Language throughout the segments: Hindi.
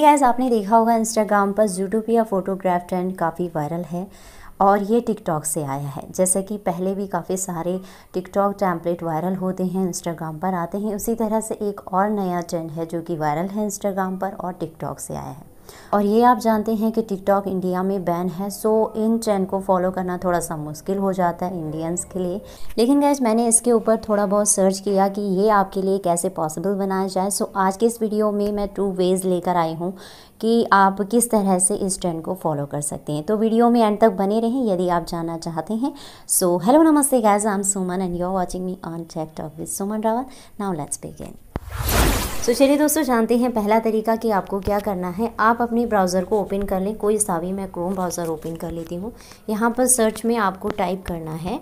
गैस आपने देखा होगा इंस्टाग्राम पर जूटोपिया या फ़ोटोग्राफ ट्रेंड काफ़ी वायरल है और ये टिकटॉक से आया है जैसे कि पहले भी काफ़ी सारे टिकटॉक टैम्पलेट वायरल होते हैं इंस्टाग्राम पर आते हैं उसी तरह से एक और नया ट्रेंड है जो कि वायरल है इंस्टाग्राम पर और टिकटॉक से आया है और ये आप जानते हैं कि टिकटॉक इंडिया में बैन है सो इन ट्रेंड को फॉलो करना थोड़ा सा मुश्किल हो जाता है इंडियंस के लिए लेकिन गैस मैंने इसके ऊपर थोड़ा बहुत सर्च किया कि ये आपके लिए कैसे पॉसिबल बनाया जाए सो आज के इस वीडियो में मैं टू वेज़ लेकर आई हूँ कि आप किस तरह से इस ट्रेंड को फॉलो कर सकते हैं तो वीडियो में एंड तक बने रहें यदि आप जानना चाहते हैं सो हेलो नमस्ते guys I am Suman and you are watching me on check talk with Suman Rawat now let's begin तो चलिए दोस्तों जानते हैं पहला तरीका कि आपको क्या करना है आप अपने ब्राउज़र को ओपन कर लें कोई सा भी मैं क्रोम ब्राउज़र ओपन कर लेती हूँ यहाँ पर सर्च में आपको टाइप करना है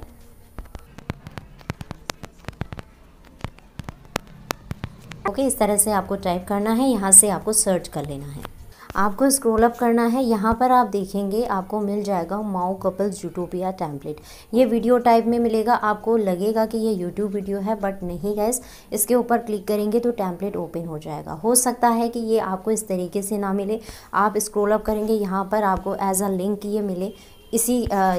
ओके okay, इस तरह से आपको टाइप करना है यहाँ से आपको सर्च कर लेना है आपको स्क्रोल अप करना है यहाँ पर आप देखेंगे आपको मिल जाएगा माओ कपल्स यूटोपिया टैंपलेट ये वीडियो टाइप में मिलेगा आपको लगेगा कि ये यूट्यूब वीडियो है बट नहीं गैस इसके ऊपर क्लिक करेंगे तो टैम्पलेट ओपन हो जाएगा हो सकता है कि ये आपको इस तरीके से ना मिले आप स्क्रोल अप करेंगे यहाँ पर आपको एज अ लिंक ये मिले इसी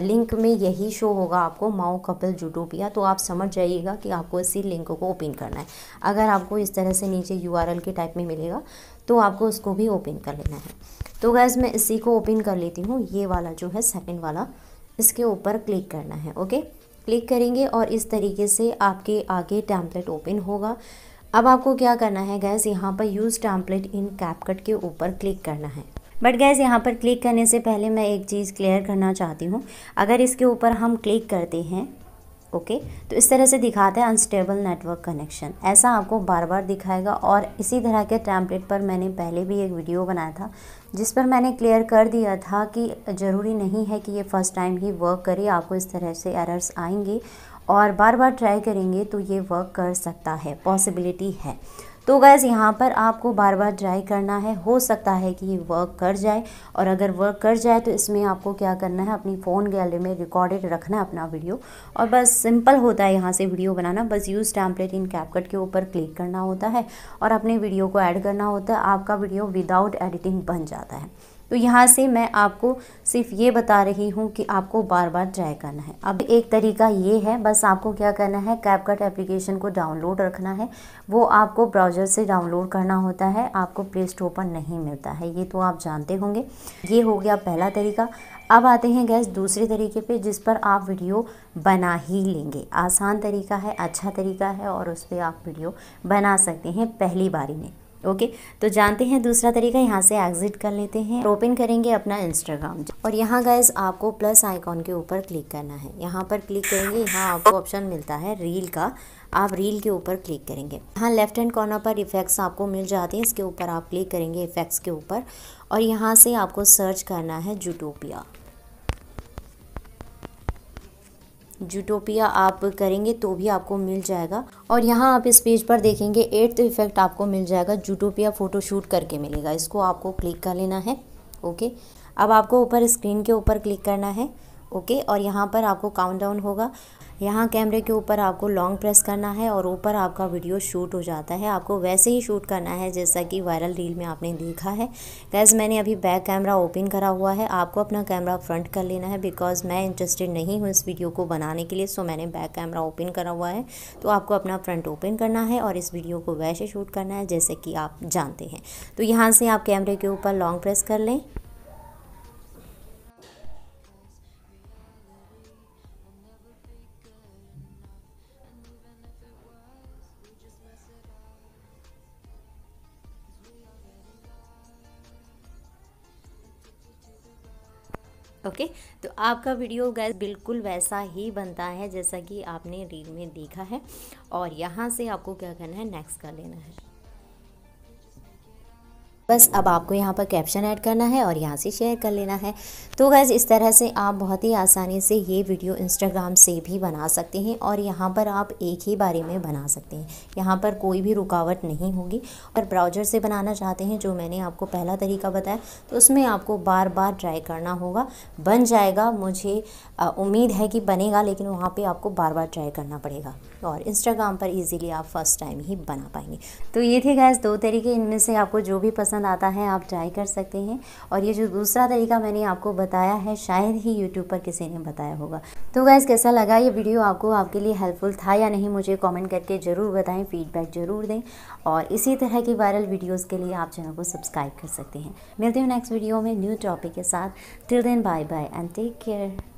लिंक में यही शो होगा आपको माओ कपिल जूटोपिया तो आप समझ जाइएगा कि आपको इसी लिंक को ओपन करना है अगर आपको इस तरह से नीचे यू के टाइप में मिलेगा तो आपको उसको भी ओपन कर लेना है तो गैस मैं इसी को ओपन कर लेती हूँ ये वाला जो है सेकेंड वाला इसके ऊपर क्लिक करना है ओके क्लिक करेंगे और इस तरीके से आपके आगे टैम्पलेट ओपन होगा अब आपको क्या करना है गैस यहाँ पर यूज़ टैम्पलेट इन कैपकट के ऊपर क्लिक करना है बट गैज़ यहाँ पर क्लिक करने से पहले मैं एक चीज़ क्लियर करना चाहती हूँ अगर इसके ऊपर हम क्लिक करते हैं ओके okay? तो इस तरह से दिखाता है अनस्टेबल नेटवर्क कनेक्शन ऐसा आपको बार बार दिखाएगा और इसी तरह के टैम्पलेट पर मैंने पहले भी एक वीडियो बनाया था जिस पर मैंने क्लियर कर दिया था कि ज़रूरी नहीं है कि ये फ़र्स्ट टाइम ही वर्क करे आपको इस तरह से एरर्स आएंगे और बार बार ट्राई करेंगे तो ये वर्क कर सकता है पॉसिबिलिटी है तो गैस यहाँ पर आपको बार बार ट्राई करना है हो सकता है कि ये वर्क कर जाए और अगर वर्क कर जाए तो इसमें आपको क्या करना है अपनी फ़ोन गैलरी में रिकॉर्डेड रखना है अपना वीडियो और बस सिंपल होता है यहाँ से वीडियो बनाना बस यूज़ टैम्पलेट इन कैपकट के ऊपर क्लिक करना होता है और अपने वीडियो को ऐड करना होता है आपका वीडियो विदाउट एडिटिंग बन जाता है तो यहाँ से मैं आपको सिर्फ ये बता रही हूँ कि आपको बार बार ट्राई करना है अब एक तरीका ये है बस आपको क्या करना है कैपकट एप्लीकेशन को डाउनलोड रखना है वो आपको ब्राउज़र से डाउनलोड करना होता है आपको प्ले स्टोर पर नहीं मिलता है ये तो आप जानते होंगे ये हो गया पहला तरीका अब आते हैं गैस दूसरे तरीके पे जिस पर आप वीडियो बना ही लेंगे आसान तरीका है अच्छा तरीका है और उस पर आप वीडियो बना सकते हैं पहली बारी में ओके तो जानते हैं दूसरा तरीका यहाँ से एग्जिट कर लेते हैं ओपन करेंगे अपना इंस्टाग्राम और यहाँ गैस आपको प्लस आइकॉन के ऊपर क्लिक करना है यहाँ पर क्लिक करेंगे यहाँ आपको ऑप्शन मिलता है रील का आप रील के ऊपर क्लिक करेंगे यहाँ लेफ्ट हैंड कॉर्नर पर इफ़ेक्ट्स आपको मिल जाते हैं इसके ऊपर आप क्लिक करेंगे इफ़ेक्ट्स के ऊपर और यहाँ से आपको सर्च करना है जूटोपिया जूटोपिया आप करेंगे तो भी आपको मिल जाएगा और यहाँ आप इस पेज पर देखेंगे एट्थ इफेक्ट आपको मिल जाएगा जूटोपिया फ़ोटोशूट करके मिलेगा इसको आपको क्लिक कर लेना है ओके अब आपको ऊपर स्क्रीन के ऊपर क्लिक करना है ओके और यहाँ पर आपको काउंटडाउन होगा यहाँ कैमरे के ऊपर आपको लॉन्ग प्रेस करना है और ऊपर आपका वीडियो शूट हो जाता है आपको वैसे ही शूट करना है जैसा कि वायरल रील में आपने देखा है गैस मैंने अभी बैक कैमरा ओपन करा हुआ है आपको अपना कैमरा फ्रंट कर लेना है बिकॉज मैं इंटरेस्टेड नहीं हूँ इस वीडियो को बनाने के लिए सो मैंने बैक कैमरा ओपन करा हुआ है तो आपको अपना फ्रंट ओपन करना है और इस वीडियो को वैसे शूट करना है जैसे कि आप जानते हैं तो यहाँ से आप कैमरे के ऊपर लॉन्ग प्रेस कर लें ओके okay, तो आपका वीडियो गैस बिल्कुल वैसा ही बनता है जैसा कि आपने रील में देखा है और यहाँ से आपको क्या करना है नेक्स्ट कर लेना है बस अब आपको यहाँ पर कैप्शन ऐड करना है और यहाँ से शेयर कर लेना है तो गैज़ इस तरह से आप बहुत ही आसानी से ये वीडियो इंस्टाग्राम से भी बना सकते हैं और यहाँ पर आप एक ही बारे में बना सकते हैं यहाँ पर कोई भी रुकावट नहीं होगी और ब्राउजर से बनाना चाहते हैं जो मैंने आपको पहला तरीका बताया तो उसमें आपको बार बार ट्राई करना होगा बन जाएगा मुझे उम्मीद है कि बनेगा लेकिन वहाँ पर आपको बार बार ट्राई करना पड़ेगा और इंस्टाग्राम पर ईजिली आप फर्स्ट टाइम ही बना पाएंगे तो ये थे गैस दो तरीके इनमें से आपको जो भी पसंद पसंद आता है आप ट्राई कर सकते हैं और ये जो दूसरा तरीका मैंने आपको बताया है शायद ही यूट्यूब पर किसी ने बताया होगा तो गैस कैसा लगा ये वीडियो आपको आपके लिए हेल्पफुल था या नहीं मुझे कॉमेंट करके ज़रूर बताएँ फीडबैक ज़रूर दें और इसी तरह की वायरल वीडियोज़ के लिए आप चैनल को सब्सक्राइब कर सकते हैं मिलते हैं नेक्स्ट वीडियो में न्यू टॉपिक के साथ till then bye bye and take care